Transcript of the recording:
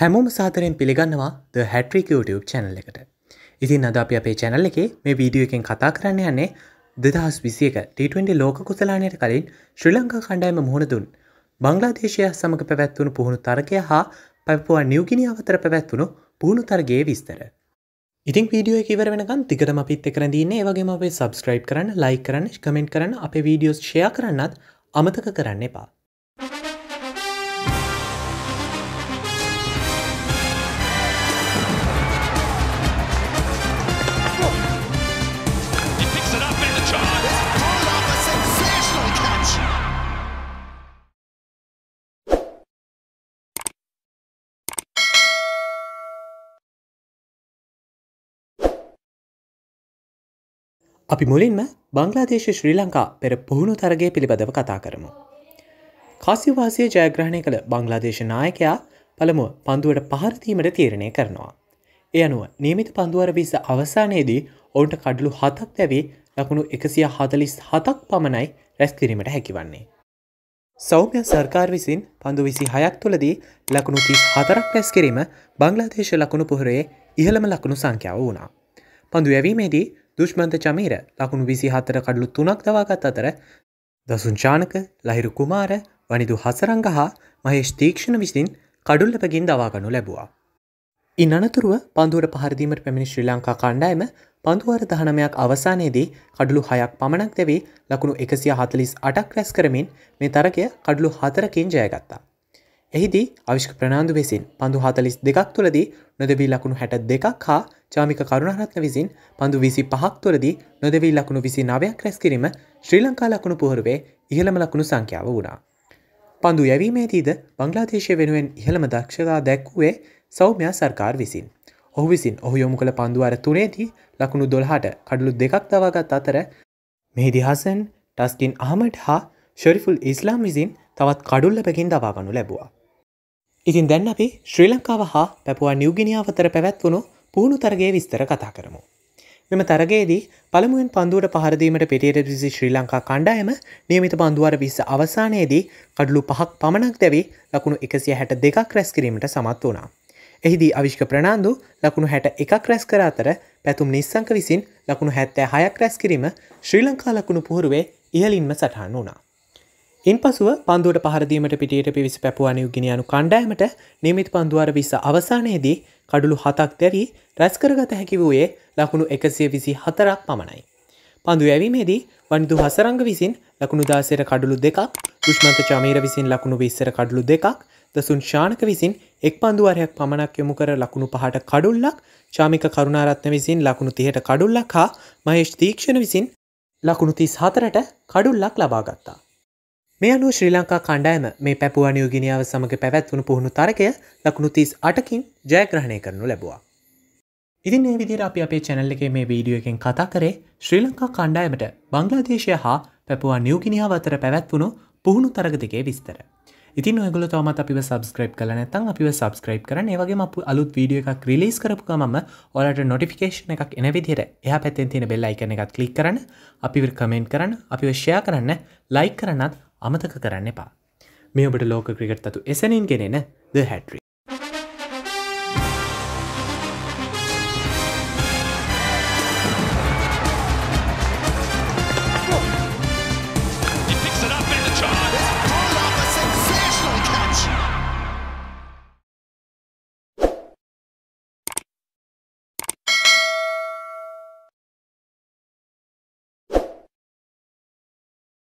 හැමෝම සාතරයෙන් පිළිගන්නවා ද හැට්‍රික YouTube චැනල එකට ඉතින් අද අපි අපේ චැනල් එකේ මේ වීඩියෝ එකෙන් කතා කරන්න යන්නේ දෙදහස් විසියක ටීටෙන්ඩ ලෝක කුසලානයට කලින් ශ්‍රී ලංකා කණ්ඩායම මුහුණදුන් බංගලාදේශය සමඟ පැවැත්වුණු පුහුණු තරකය හා පැපවා නිවගිනි අවතර පැවැත්වුණු පුහුණු තරගේ විස්තර ඉතින් වීඩියෝ එකවර වෙනකන් තිකටම පිත් කරදන්නේ වගේම අපේ සබස්ක්‍රයිබ් කරන්න ලයි කරන්න කමෙන්ට් කරන්න අප වීඩියෝස් ෂය කරන්නත් අමතක කරන්න එපා අපි මුලින්ම බංගලාදේශ ශ්‍රී ලංකා පෙර පුහුණු තරගේ පිළිබඳව කතා කරමු. කාසිවාසිය ජයග්‍රහණය කළ බංගලාදේශ නායකයා පළමුුව පන්දුවට පහරතීමට තීරණය කරනවා. එය අනුව නියමිත පන්දුවර වීස අවසානයේදී ඔවුන්ට කඩලු හතක් දැවී ලකුණු එකසිය හතලිස් හතක් පමණයි රැස්කිරීමට හැකිවන්නේ. සෞම්‍ය සර්කාර් විසින් පඳු විසි හයක් තුළදී ලකුණු තිස් හතරක් රැස්කිරීම බංගලාදේශ ලකුණු පුහරේ ඉහළම ලකුණු සංඛ්‍යාව වුණා. පඳු ඇවීමේදී දුෂ්මන්ත චමීර ලකුණු විසි හතර කඩලු තුනක් දවාගත් අතර දසුංචානක ලහිරු කුමාර වනිදු හසරංග හා මහේෂ් තීක්ෂණ විසින් කඩුල්ලපගින් දවාගනු ලැබවා. ඉන් අනතුරුව පන්දුවට පහරදීමට පැමිණි ශ්‍රී ලංකා කණ්ඩායම පන්දුවර දහනමයක් අවසානයේදී කඩලු හයක් පමණක් දැවී ලකුණු එකසිය හතලිස් අටක් රැස් කරමින් මේ තරකය කඩලු හතරකින් ජයගත්තා. එහිදී අවිශ්ක ප්‍රනාාන්දු වෙසින් පඳු හතලිස් දෙකක් තුළදී නොදවී ලකුණු හැට දෙකක් හා චාමික කරුණහරත්න විසින් පඳු විසි පහක් තුළදී නොදවී ලකුණු විසි නවයක් රැස් කිරීම ශ්‍රී ලංකා ලකුණු පුහරුවේ ඉහළම ලකුණු සංඛ්‍යාව වුණා. පඳු යැවීමේදීද බංගලාදේශය වෙනුවෙන් ඉහළම දක්ෂතා දැක්වුවේ සෞම්‍යයා සර්කාර් විසින්. ඔහු විසින් ඔහු යොමු කළ පන්දු අර තුනේදී ලකුණු දොල්හට කඩලු දෙකක් දවාගත් අතර මෙහිදිහසන් ටස්කින් අහමට හා ශොරිෆුල් ඉස්ලාම් විසින් තවත් කඩුල්ල පැකින් දවාගනු ලැබවා. ඉතින් දැන් අපි ශ්‍රී ලංකාව හා පැපුවා නිවගිනිියාවතර පැවැත්වුණු පුහුණු තරගේ විස්තර කතා කරමු. මෙම තරගේදී පළමුුවෙන් පන්දුවට පහරදීමට පෙටියට විසි ශ්‍රී ලංකා කණ්ඩායම නියමිත පන්දුවර විස අවසානයේදී කඩලු පහක් පමණක් දැවී ලකුණු එකසිය හැට දෙකක් රැස් කිරීමට සමත් වුණා. එහිදී අවිශ්ක ප්‍රනාාන්දු ලකුණු හැට එකක් රැස් කර අතර පැතුම් නිස්සංක විසින් ලකුණු හැත්තෑ හයක් රැස් කිරීම ශ්‍රී ලංකා ලකුණු පුහරුවේ ඉහලින්ම සටහන් වුණා. ඉන් පසුව පන්දුවට පහරදීමට පිටියට පිවිස පැපුවනය ගෙනයනු කණ්ඩෑමට නිමිත් පන්දුවර විස්ස අවසානයේදී කඩුළු හතක් දැරී රැස්කරගත හැකි වූයේ ලකුණු එකසිය විසි හතරක් පමණයි. පන්දු ඇවිමේදී වනිදු හසරංග විසින් ලකුණු දාසයට කඩුළු දෙකක් දුෂ්මන්ත චමීර විසින් ලකුණු විස්සර කඩුළු දෙකක් දසුන් ශානක විසින් එක් පන්දුවරයක් පමණක් යොමු කර ලකුණු පහට කඩුල්ලක් චාමික කරුණාරත්න විසින් ලකුණු තිහට කඩුල්ලක් හා මහේෂ් තීක්ෂණ විසින් ලකුණු තිස් හතරට කඩුල්ලක් ලබාගත්තා. මේ අනුව ශ්‍රී ලංකා කණ්ඩායම මේ පැපුවා නියෝගිනියාව සමඟ පැවැත්වුණු පුහුණු තරකය ලකුණු තිස් අටකින් ජයග්‍රහණය කරනු ලැබවා. ඉතින් මේ විදිර අපි අපේ චැනල්ල එකේ මේ වීඩියුව එකෙන් කතා කරේ ශ්‍රී ලංකා කණ්ඩායමට බංගලාදේශය හා පැපුවා නියෝගිනියාව අතර පැවැත්වුණු පුහුණු තරගතිකේ විස්තර. ඉතින් ඔයගොල තවමත් අපිව සබස්ක්‍රයිබ් කල නැතන් අපිව සබස්ක්‍රයිබ් කරන වගේ අප අලුත් වීඩිය එකක් රිලස් කරපුකම ඔලට නොටිෆිකේෂන එකක් එන විදිහර එහ පැත්තෙන් තියෙන බෙල්ල එක එකත් කලික් කරන්න අපි කමෙන්ට් කරන්න අපිව ෂයා කරන්න ලයි කරන්නත් අමතක කරන්න එපා මේ ඔබට ලෝක ක්‍රිකට් තතු එසනින් කෙනෙන ද හැට්‍රික්